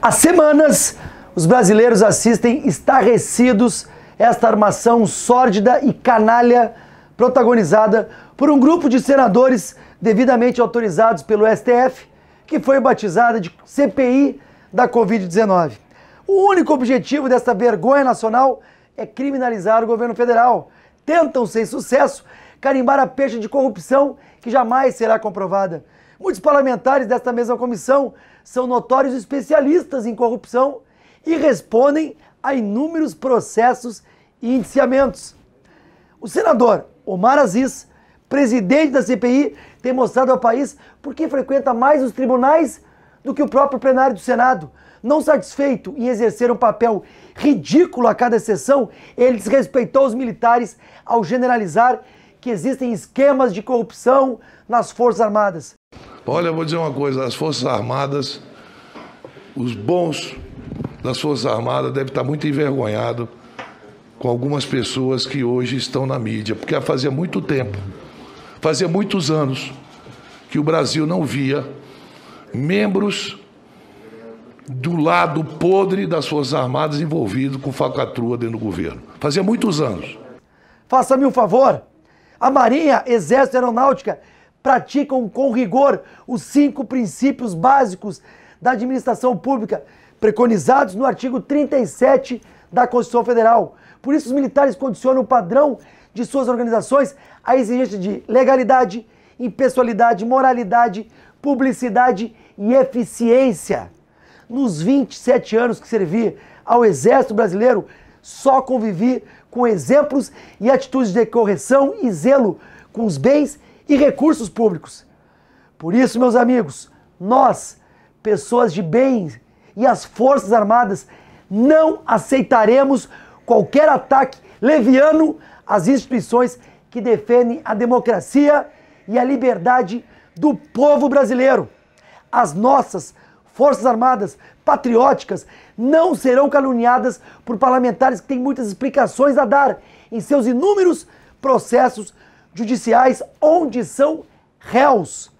Há semanas, os brasileiros assistem estarrecidos esta armação sórdida e canalha protagonizada por um grupo de senadores devidamente autorizados pelo STF, que foi batizada de CPI da Covid-19. O único objetivo desta vergonha nacional é criminalizar o governo federal. Tentam, sem sucesso, carimbar a peixe de corrupção que jamais será comprovada. Muitos parlamentares desta mesma comissão são notórios especialistas em corrupção e respondem a inúmeros processos e indiciamentos. O senador Omar Aziz, presidente da CPI, tem mostrado ao país por que frequenta mais os tribunais do que o próprio plenário do Senado. Não satisfeito em exercer um papel ridículo a cada sessão, ele desrespeitou os militares ao generalizar que existem esquemas de corrupção nas Forças Armadas. Olha, eu vou dizer uma coisa, as Forças Armadas, os bons das Forças Armadas devem estar muito envergonhados com algumas pessoas que hoje estão na mídia, porque fazia muito tempo, fazia muitos anos que o Brasil não via membros do lado podre das Forças Armadas envolvidos com facatrua dentro do governo. Fazia muitos anos. Faça-me um favor. A Marinha, Exército Aeronáutica praticam com rigor os cinco princípios básicos da administração pública, preconizados no artigo 37 da Constituição Federal. Por isso, os militares condicionam o padrão de suas organizações à exigência de legalidade, impessoalidade, moralidade, publicidade e eficiência. Nos 27 anos que servi ao Exército Brasileiro, só convivi com exemplos e atitudes de correção e zelo com os bens e recursos públicos. Por isso, meus amigos, nós, pessoas de bem e as Forças Armadas, não aceitaremos qualquer ataque leviano às instituições que defendem a democracia e a liberdade do povo brasileiro. As nossas Forças Armadas patrióticas não serão caluniadas por parlamentares que têm muitas explicações a dar em seus inúmeros processos judiciais onde são réus.